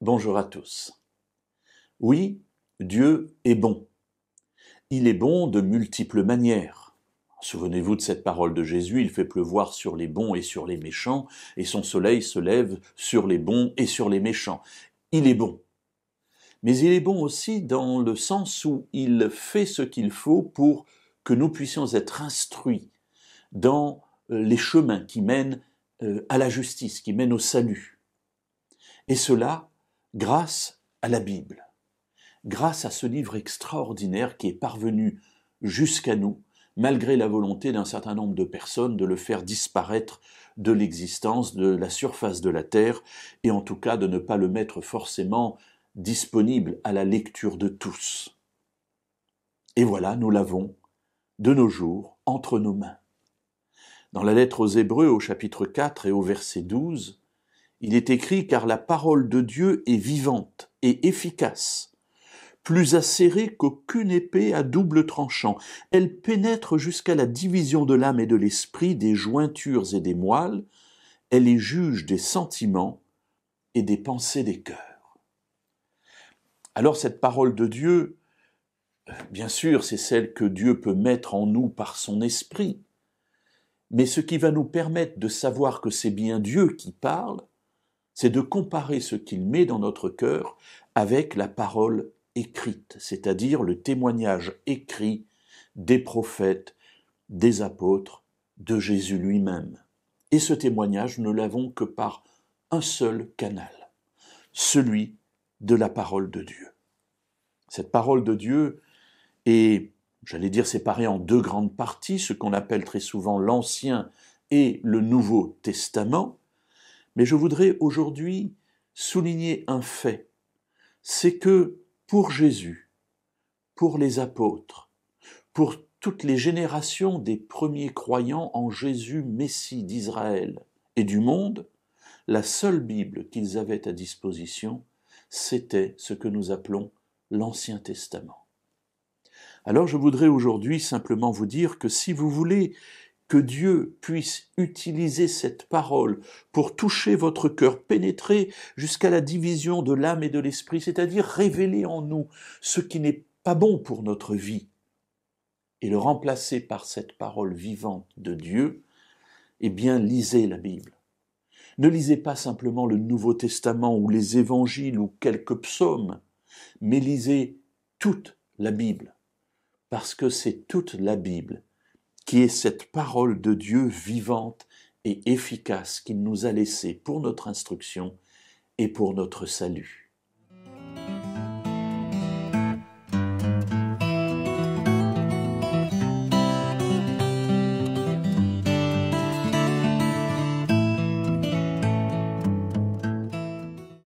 Bonjour à tous. Oui, Dieu est bon. Il est bon de multiples manières. Souvenez-vous de cette parole de Jésus, il fait pleuvoir sur les bons et sur les méchants, et son soleil se lève sur les bons et sur les méchants. Il est bon. Mais il est bon aussi dans le sens où il fait ce qu'il faut pour que nous puissions être instruits dans euh, les chemins qui mènent euh, à la justice, qui mènent au salut. Et cela grâce à la Bible, grâce à ce livre extraordinaire qui est parvenu jusqu'à nous, malgré la volonté d'un certain nombre de personnes de le faire disparaître de l'existence, de la surface de la Terre, et en tout cas de ne pas le mettre forcément disponible à la lecture de tous. Et voilà, nous l'avons, de nos jours, entre nos mains. Dans la lettre aux Hébreux au chapitre 4 et au verset 12, il est écrit car la parole de Dieu est vivante et efficace, plus acérée qu'aucune épée à double tranchant. Elle pénètre jusqu'à la division de l'âme et de l'esprit, des jointures et des moelles. Elle est juge des sentiments et des pensées des cœurs. Alors cette parole de Dieu, bien sûr, c'est celle que Dieu peut mettre en nous par son esprit. Mais ce qui va nous permettre de savoir que c'est bien Dieu qui parle, c'est de comparer ce qu'il met dans notre cœur avec la parole écrite, c'est-à-dire le témoignage écrit des prophètes, des apôtres, de Jésus lui-même. Et ce témoignage, nous l'avons que par un seul canal, celui de la parole de Dieu. Cette parole de Dieu est, j'allais dire, séparée en deux grandes parties, ce qu'on appelle très souvent l'Ancien et le Nouveau Testament. Mais je voudrais aujourd'hui souligner un fait, c'est que pour Jésus, pour les apôtres, pour toutes les générations des premiers croyants en Jésus Messie d'Israël et du monde, la seule Bible qu'ils avaient à disposition, c'était ce que nous appelons l'Ancien Testament. Alors je voudrais aujourd'hui simplement vous dire que si vous voulez que Dieu puisse utiliser cette parole pour toucher votre cœur, pénétrer jusqu'à la division de l'âme et de l'esprit, c'est-à-dire révéler en nous ce qui n'est pas bon pour notre vie, et le remplacer par cette parole vivante de Dieu, eh bien lisez la Bible. Ne lisez pas simplement le Nouveau Testament ou les évangiles ou quelques psaumes, mais lisez toute la Bible, parce que c'est toute la Bible qui est cette parole de Dieu vivante et efficace qu'il nous a laissée pour notre instruction et pour notre salut.